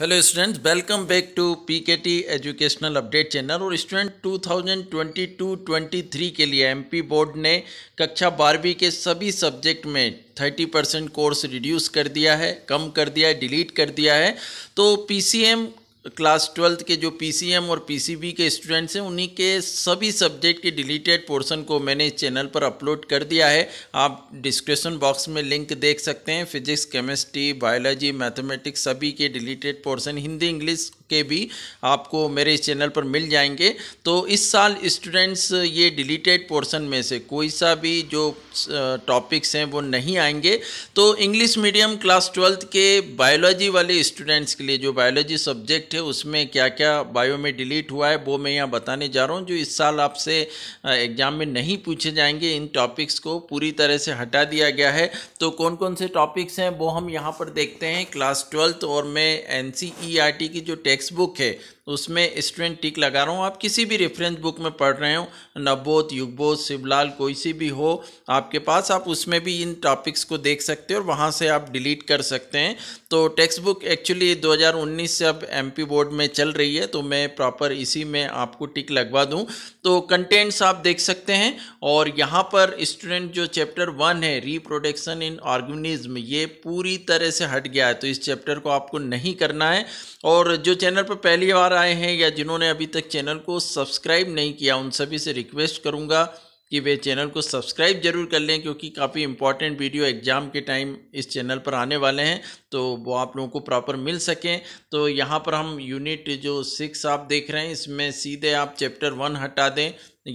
hello students welcome back to PKT educational update channel और student 2022-23 के लिए MP board ने कक्षा बारहवीं के सभी सब्जेक्ट में 30 परसेंट कोर्स रिड्यूस कर दिया है कम कर दिया है डिलीट कर दिया है तो पीसीएम क्लास ट्वेल्थ के जो पीसीएम और पीसीबी के स्टूडेंट्स हैं उन्हीं के सभी सब्जेक्ट के डिलीटेड पोर्शन को मैंने इस चैनल पर अपलोड कर दिया है आप डिस्क्रिप्शन बॉक्स में लिंक देख सकते हैं फिजिक्स केमिस्ट्री बायोलॉजी मैथमेटिक्स सभी के डिलीटेड पोर्शन हिंदी इंग्लिश के भी आपको मेरे इस चैनल पर मिल जाएंगे तो इस साल स्टूडेंट्स ये डिलीटेड पोर्शन में से कोई सा भी जो टॉपिक्स हैं वो नहीं आएंगे तो इंग्लिश मीडियम क्लास ट्वेल्थ के बायोलॉजी वाले स्टूडेंट्स के लिए जो बायोलॉजी सब्जेक्ट है उसमें क्या क्या बायो में डिलीट हुआ है वो मैं यहाँ बताने जा रहा हूँ जो इस साल आपसे एग्जाम में नहीं पूछे जाएंगे इन टॉपिक्स को पूरी तरह से हटा दिया गया है तो कौन कौन से टॉपिक्स हैं वो हम यहाँ पर देखते हैं क्लास ट्वेल्थ और मैं एन e की जो टेक्स्ट textbook उसमें स्टूडेंट टिक लगा रहा हूँ आप किसी भी रेफरेंस बुक में पढ़ रहे हो नवबोध युगबोध शिवलाल कोई सी भी हो आपके पास आप उसमें भी इन टॉपिक्स को देख सकते हो और वहाँ से आप डिलीट कर सकते हैं तो टेक्स्ट बुक एक्चुअली 2019 से अब एमपी बोर्ड में चल रही है तो मैं प्रॉपर इसी में आपको टिक लगवा दूँ तो कंटेंट्स आप देख सकते हैं और यहाँ पर स्टूडेंट जो चैप्टर वन है रिप्रोडक्शन इन ऑर्गेनिज्म ये पूरी तरह से हट गया है तो इस चैप्टर को आपको नहीं करना है और जो चैनल पर पहली बार आए हैं या जिन्होंने अभी तक चैनल को सब्सक्राइब नहीं किया उन सभी से रिक्वेस्ट करूँगा कि वे चैनल को सब्सक्राइब जरूर कर लें क्योंकि काफ़ी इंपॉर्टेंट वीडियो एग्ज़ाम के टाइम इस चैनल पर आने वाले हैं तो वो आप लोगों को प्रॉपर मिल सकें तो यहाँ पर हम यूनिट जो सिक्स आप देख रहे हैं इसमें सीधे आप चैप्टर वन हटा दें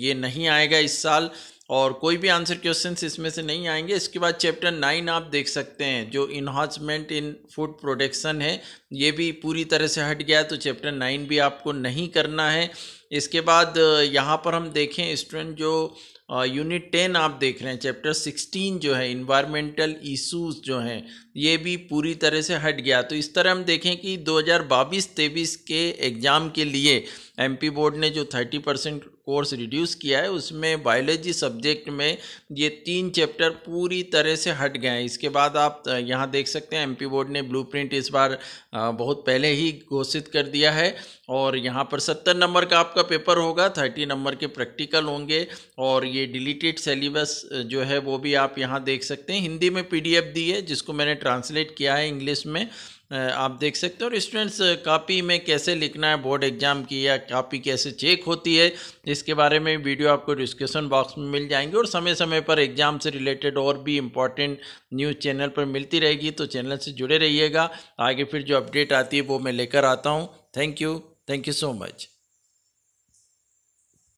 ये नहीं आएगा इस साल और कोई भी आंसर क्वेश्चन इसमें से नहीं आएंगे इसके बाद चैप्टर नाइन आप देख सकते हैं जो इन्हांसमेंट इन फूड प्रोडक्शन है ये भी पूरी तरह से हट गया तो चैप्टर नाइन भी आपको नहीं करना है इसके बाद यहाँ पर हम देखें स्टूडेंट जो यूनिट टेन आप देख रहे हैं चैप्टर सिक्सटीन जो है इन्वायरमेंटल इशूज जो हैं ये भी पूरी तरह से हट गया तो इस तरह हम देखें कि 2022-23 के एग्ज़ाम के लिए एमपी बोर्ड ने जो 30 परसेंट कोर्स रिड्यूस किया है उसमें बायोलॉजी सब्जेक्ट में ये तीन चैप्टर पूरी तरह से हट गए हैं इसके बाद आप यहाँ देख सकते हैं एमपी बोर्ड ने ब्लूप्रिंट इस बार बहुत पहले ही घोषित कर दिया है और यहाँ पर सत्तर नंबर का आपका का पेपर होगा थर्टी नंबर के प्रैक्टिकल होंगे और ये डिलीटेड सेलेबस जो है वो भी आप यहाँ देख सकते हैं हिंदी में पीडीएफ दी है जिसको मैंने ट्रांसलेट किया है इंग्लिश में आप देख सकते हो और स्टूडेंट्स कापी में कैसे लिखना है बोर्ड एग्जाम की या कापी कैसे चेक होती है इसके बारे में वीडियो आपको डिस्क्रिप्शन बॉक्स में मिल जाएंगे और समय समय पर एग्जाम से रिलेटेड और भी इम्पॉर्टेंट न्यूज़ चैनल पर मिलती रहेगी तो चैनल से जुड़े रहिएगा आगे फिर जो अपडेट आती है वो मैं लेकर आता हूँ thank you thank you so much